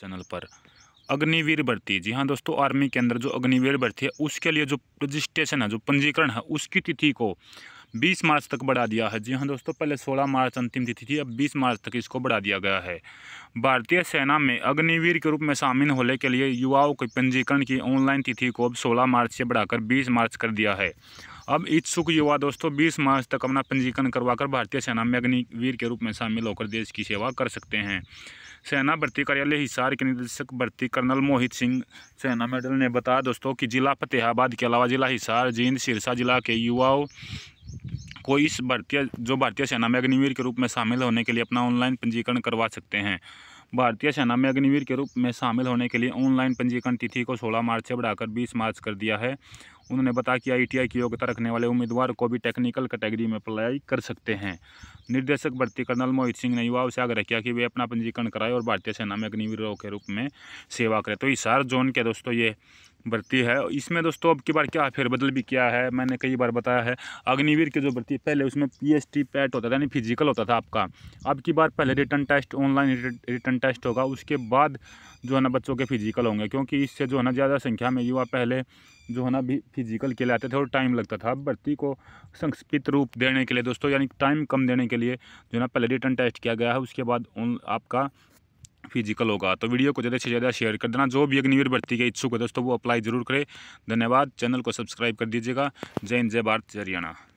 channel पर अग्निवीर भर्ती जी हाँ दोस्तों आर्मी के अंदर जो अग्निवीर भर्ती है उसके लिए जो रजिस्ट्रेशन है जो पंजीकरण है उसकी तिथि को 20 मार्च तक बढ़ा दिया है जी हाँ दोस्तों पहले 16 मार्च अंतिम तिथि थी अब 20 मार्च तक इसको बढ़ा दिया गया है भारतीय सेना में अग्निवीर के रूप में शामिल होने के लिए युवाओं के पंजीकरण की ऑनलाइन तिथि को अब सोलह मार्च से बढ़ाकर बीस मार्च कर दिया है अब इच्छुक युवा दोस्तों बीस मार्च तक अपना पंजीकरण करवाकर भारतीय सेना में अग्निवीर के रूप में शामिल होकर देश की सेवा कर सकते हैं सेना भर्ती कार्यालय हिसार के निदेशक भर्ती कर्नल मोहित सिंह सेना मेडल ने बताया दोस्तों कि जिला फतेहाबाद के अलावा जिला हिसार जींद सिरसा जिला के युवाओं को इस भारतीय जो भारतीय सेना में अग्निवीर के रूप में शामिल होने के लिए अपना ऑनलाइन पंजीकरण करवा सकते हैं भारतीय सेना में अग्निवीर के रूप में शामिल होने के लिए ऑनलाइन पंजीकरण तिथि को सोलह मार्च से बढ़ाकर बीस मार्च कर दिया है उन्होंने बताया कि आईटीआई की योग्यता रखने वाले उम्मीदवार को भी टेक्निकल कैटेगरी में अप्लाई कर सकते हैं निर्देशक भर्ती कर्नल मोहित सिंह ने युवाओं से आग्रह किया कि वे अपना पंजीकरण कराएं और भारतीय सेना में अग्निवीरों के रूप में सेवा करें तो हिसार जोन के दोस्तों ये भर्ती है इसमें दोस्तों अब की बार क्या फेरबदल भी किया है मैंने कई बार बताया है अग्निवीर की जो भर्ती है पहले उसमें पी एस टी पैट होता था यानी फिजिकल होता था आपका अब की बार पहले written test online written test होगा उसके बाद जो है ना बच्चों के फिजिकल होंगे क्योंकि इससे जो है ना ज़्यादा संख्या में युवा पहले जो है ना भी फिजिकल के लिए आते थे और टाइम लगता था अब भर्ती को संक्षिप्त रूप देने के लिए दोस्तों यानी टाइम कम देने के लिए जो है ना पहले रिटर्न टेस्ट किया गया है उसके बाद आपका फिजिकल होगा तो वीडियो को ज़्यादा से ज़्यादा शेयर कर देना जो भी अग्निवीर भर्ती के इच्छुक है दोस्तों वो अप्लाई जरूर करें धन्यवाद चैनल को सब्सक्राइब कर दीजिएगा जय हिंद जय भारत जय हरियाणा